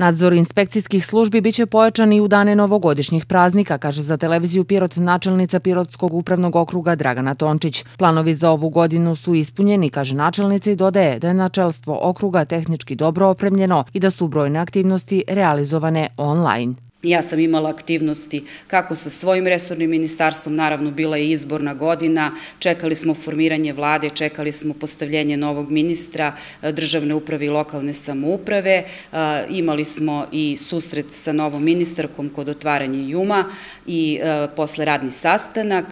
Nadzor inspekcijskih službi biće pojačan i u dane novogodišnjih praznika, kaže za televiziju Pirot načelnica Pirotskog upravnog okruga Dragana Tončić. Planovi za ovu godinu su ispunjeni, kaže načelnica i dodaje da je načelstvo okruga tehnički dobro opremljeno i da su brojne aktivnosti realizovane online. Ja sam imala aktivnosti kako sa svojim resornim ministarstvom, naravno bila je izborna godina, čekali smo formiranje vlade, čekali smo postavljenje novog ministra e, državne uprave i lokalne samouprave, e, imali smo i susret sa novom ministarkom kod otvaranja Juma i e, posle radni sastanak,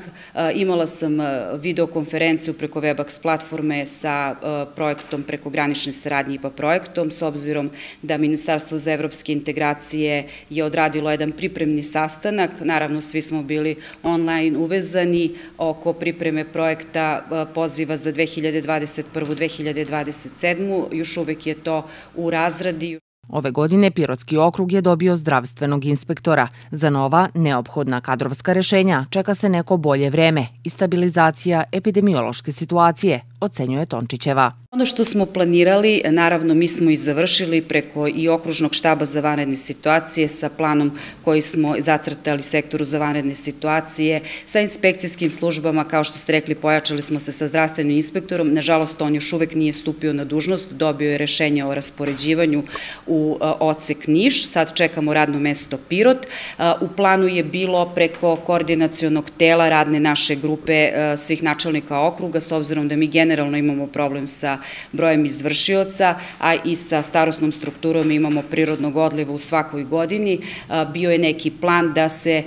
imala sam videokonferenciju preko WebEx platforme sa projektom prekogranične saradnje IPA projektom, s obzirom da Ministarstvo za evropske integracije je odradio radilo jedan pripremni sastanak, naravno svi smo bili online uvezani oko pripreme projekta e, poziva za 2021-2027, još uvek je to u razradi. Ove godine Pirotski okrug je dobio zdravstvenog inspektora. Za nova, neophodna kadrovska rešenja čeka se neko bolje vreme i stabilizacija epidemiološke situacije, ocenjuje Tončićeva. Ono što smo planirali, naravno mi smo i završili preko i okružnog štaba za vanredne situacije sa planom koji smo zacrtali sektoru za vanredne situacije, sa inspekcijskim službama, kao što ste rekli, pojačali smo se sa zdravstvenim inspektorom. Nažalost, on još uvek nije stupio na dužnost, dobio je rešenje o raspoređivanju u e, ocek Niš, sad čekamo radno mesto Pirot. E, u planu je bilo preko koordinacionog tela radne naše grupe e, svih načelnika okruga, s obzirom da mi generalno generalno imamo problem sa brojem izvršioca, a i sa starostnom strukturom imamo prirodnog odliva u svakoj godini. Bio je neki plan da se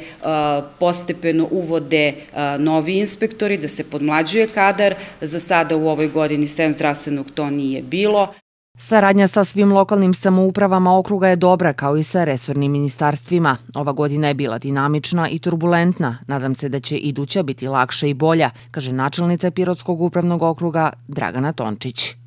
postepeno uvode novi inspektori, da se podmlađuje kadar. Za sada u ovoj godini, sem zdravstvenog, to nije bilo. Saradnja sa svim lokalnim samoupravama okruga je dobra kao i sa resornim ministarstvima. Ova godina je bila dinamična i turbulentna. Nadam se da će iduća biti lakša i bolja, kaže načelnica Pirotskog upravnog okruga Dragana Tončić.